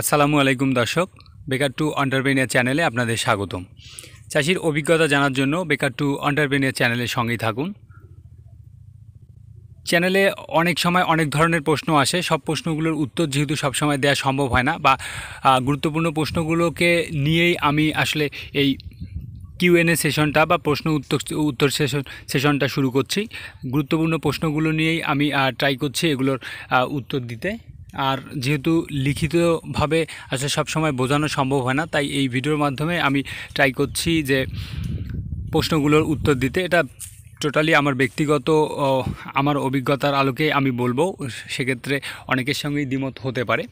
আসসালামু আলাইকুম দর্শক বেকার টু অন্টারপ্রেনিয়ার চ্যানেলে আপনাদের স্বাগতম চাষির অভিজ্ঞতা জানার জন্য বেকার টু অন্টারপ্রেনিয়ার চ্যানেলের সঙ্গেই থাকুন চ্যানেলে অনেক সময় অনেক ধরনের প্রশ্ন আসে সব প্রশ্নগুলোর উত্তর যেহেতু সবসময় দেওয়া সম্ভব হয় না বা গুরুত্বপূর্ণ প্রশ্নগুলোকে নিয়েই আমি আসলে এই কিউএনএ সেশনটা বা প্রশ্ন উত্তর উত্তর সেশন সেশনটা শুরু করছি গুরুত্বপূর্ণ প্রশ্নগুলো নিয়েই আমি ট্রাই করছি এগুলোর উত্তর দিতে আর যেহেতু লিখিতভাবে আসলে সবসময় বোঝানো সম্ভব হয় না তাই এই ভিডিওর মাধ্যমে আমি ট্রাই করছি যে প্রশ্নগুলোর উত্তর দিতে এটা টোটালি আমার ব্যক্তিগত আমার অভিজ্ঞতার আলোকে আমি বলবো সেক্ষেত্রে অনেকের সঙ্গেই দ্বিমত হতে পারে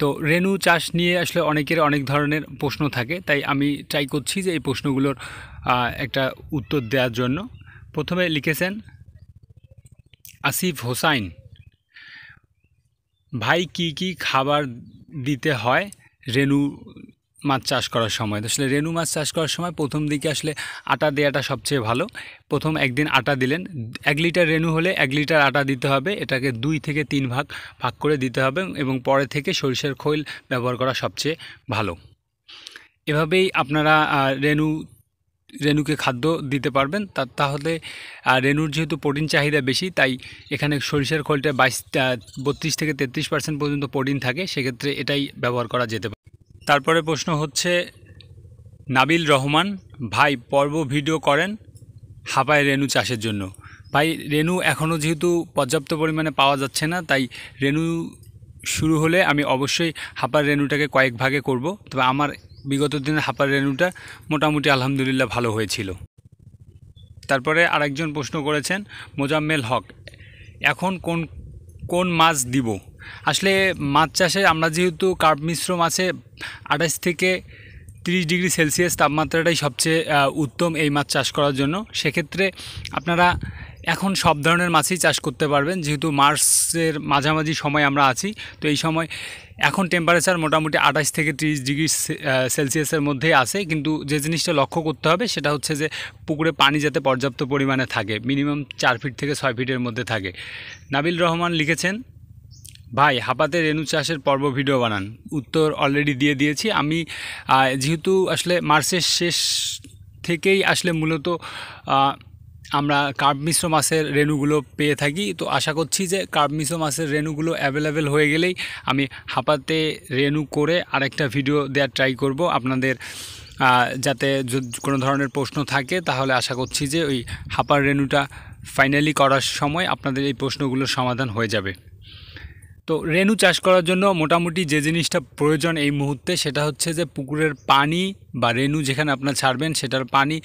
তো রেণু চাষ নিয়ে আসলে অনেকের অনেক ধরনের প্রশ্ন থাকে তাই আমি ট্রাই করছি যে এই প্রশ্নগুলোর একটা উত্তর দেওয়ার জন্য প্রথমে লিখেছেন আসিফ হোসাইন ভাই কি কি খাবার দিতে হয় রেনু মাছ চাষ করার সময় তো আসলে রেনু মাছ চাষ করার সময় প্রথম দিকে আসলে আটা দেওয়াটা সবচেয়ে ভালো প্রথম একদিন আটা দিলেন এক লিটার রেনু হলে এক লিটার আটা দিতে হবে এটাকে দুই থেকে তিন ভাগ ভাগ করে দিতে হবে এবং পরে থেকে সরিষার খৈল ব্যবহার করা সবচেয়ে ভালো এভাবেই আপনারা রেনু রেণুকে খাদ্য দিতে পারবেন তা তাহলে রেনুর যেহেতু প্রোটিন চাহিদা বেশি তাই এখানে সরিষার খোলটা বাইশ বত্রিশ থেকে তেত্রিশ পার্সেন্ট পর্যন্ত প্রোটিন থাকে সেক্ষেত্রে এটাই ব্যবহার করা যেতে পারে তারপরে প্রশ্ন হচ্ছে নাবিল রহমান ভাই পর্ব ভিডিও করেন হাঁপায় রেণু চাষের জন্য ভাই রেণু এখনও যেহেতু পর্যাপ্ত পরিমাণে পাওয়া যাচ্ছে না তাই রেনু শুরু হলে আমি অবশ্যই হাঁপার রেনুটাকে কয়েক ভাগে করব তবে আমার বিগত দিনের হাপার রেনুটা মোটামুটি আলহামদুলিল্লাহ ভালো হয়েছিল তারপরে আরেকজন প্রশ্ন করেছেন মোজাম্মেল হক এখন কোন কোন মাছ দিব আসলে মাছ চাষে আমরা যেহেতু কার্প মিশ্র মাছে আঠাশ থেকে তিরিশ ডিগ্রি সেলসিয়াস তাপমাত্রাটাই সবচেয়ে উত্তম এই মাছ চাষ করার জন্য সেক্ষেত্রে আপনারা এখন সব ধরনের মাছই চাষ করতে পারবেন যেহেতু মার্চের মাঝামাঝি সময় আমরা আছি তো এই সময় এখন টেম্পারেচার মোটামুটি আঠাশ থেকে ত্রিশ ডিগ্রি সেলসিয়াসের মধ্যেই আছে কিন্তু যে জিনিসটা লক্ষ্য করতে হবে সেটা হচ্ছে যে পুকুরে পানি যাতে পর্যাপ্ত পরিমাণে থাকে মিনিমাম চার ফিট থেকে ছয় ফিটের মধ্যে থাকে নাবিল রহমান লিখেছেন ভাই হাপাতে রেণু চাষের পর্ব ভিডিও বানান উত্তর অলরেডি দিয়ে দিয়েছি আমি যেহেতু আসলে মার্চের শেষ থেকেই আসলে মূলত আমরা কার্ব মিশ্র মাছের রেণুগুলো পেয়ে থাকি তো আশা করছি যে কার্ব মিশ্র মাছের রেণুগুলো অ্যাভেলেবেল হয়ে গেলেই আমি হাঁপাতে রেণু করে আরেকটা ভিডিও দেওয়ার ট্রাই করব আপনাদের যাতে কোনো ধরনের প্রশ্ন থাকে তাহলে আশা করছি যে ওই হাঁপার রেণুটা ফাইনালি করার সময় আপনাদের এই প্রশ্নগুলোর সমাধান হয়ে যাবে তো রেণু চাষ করার জন্য মোটামুটি যে জিনিসটা প্রয়োজন এই মুহূর্তে সেটা হচ্ছে যে পুকুরের পানি বা রেণু যেখানে আপনার ছাড়বেন সেটার পানি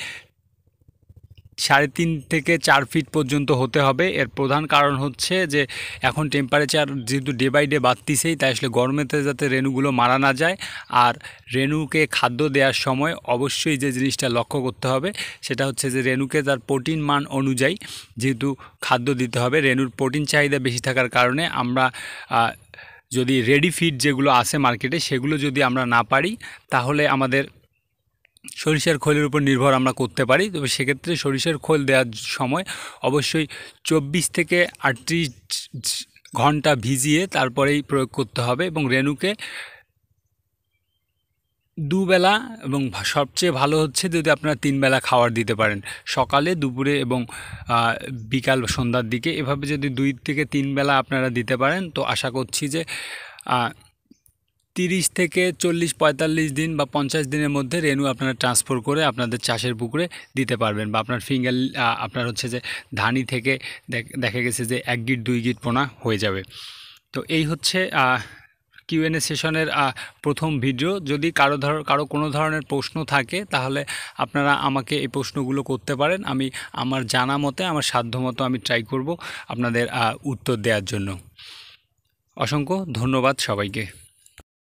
সাড়ে তিন থেকে চার ফিট পর্যন্ত হতে হবে এর প্রধান কারণ হচ্ছে যে এখন টেম্পারেচার যেহেতু ডে বাই ডে বাড়তিছেই তাই আসলে গরমেতে যাতে রেণুগুলো মারা না যায় আর রেণুকে খাদ্য দেওয়ার সময় অবশ্যই যে জিনিসটা লক্ষ্য করতে হবে সেটা হচ্ছে যে রেণুকে তার প্রোটিন মান অনুযায়ী যেহেতু খাদ্য দিতে হবে রেণুর প্রোটিন চাহিদা বেশি থাকার কারণে আমরা যদি রেডি ফিড যেগুলো আছে মার্কেটে সেগুলো যদি আমরা না পারি তাহলে আমাদের সরিষার খোলের উপর নির্ভর আমরা করতে পারি তবে সেক্ষেত্রে সরিষার খোল দেওয়ার সময় অবশ্যই চব্বিশ থেকে আটত্রিশ ঘন্টা ভিজিয়ে তারপরেই প্রয়োগ করতে হবে এবং রেনুকে দুবেলা এবং সবচেয়ে ভালো হচ্ছে যদি আপনারা তিনবেলা খাবার দিতে পারেন সকালে দুপুরে এবং বিকাল সন্ধ্যার দিকে এভাবে যদি দুই থেকে তিনবেলা আপনারা দিতে পারেন তো আশা করছি যে তিরিশ থেকে চল্লিশ পঁয়তাল্লিশ দিন বা পঞ্চাশ দিনের মধ্যে রেনু আপনারা ট্রান্সফার করে আপনাদের চাষের পুকুরে দিতে পারবেন বা আপনার ফিঙ্গার আপনার হচ্ছে যে ধানি থেকে দেখা গেছে যে এক গিট দুই গিট পোনা হয়ে যাবে তো এই হচ্ছে কিউএনএ সেশনের প্রথম ভিডিও যদি কারো ধর কারো কোনো ধরনের প্রশ্ন থাকে তাহলে আপনারা আমাকে এই প্রশ্নগুলো করতে পারেন আমি আমার জানা মতে আমার সাধ্য মতো আমি ট্রাই করব আপনাদের উত্তর দেওয়ার জন্য অসংখ্য ধন্যবাদ সবাইকে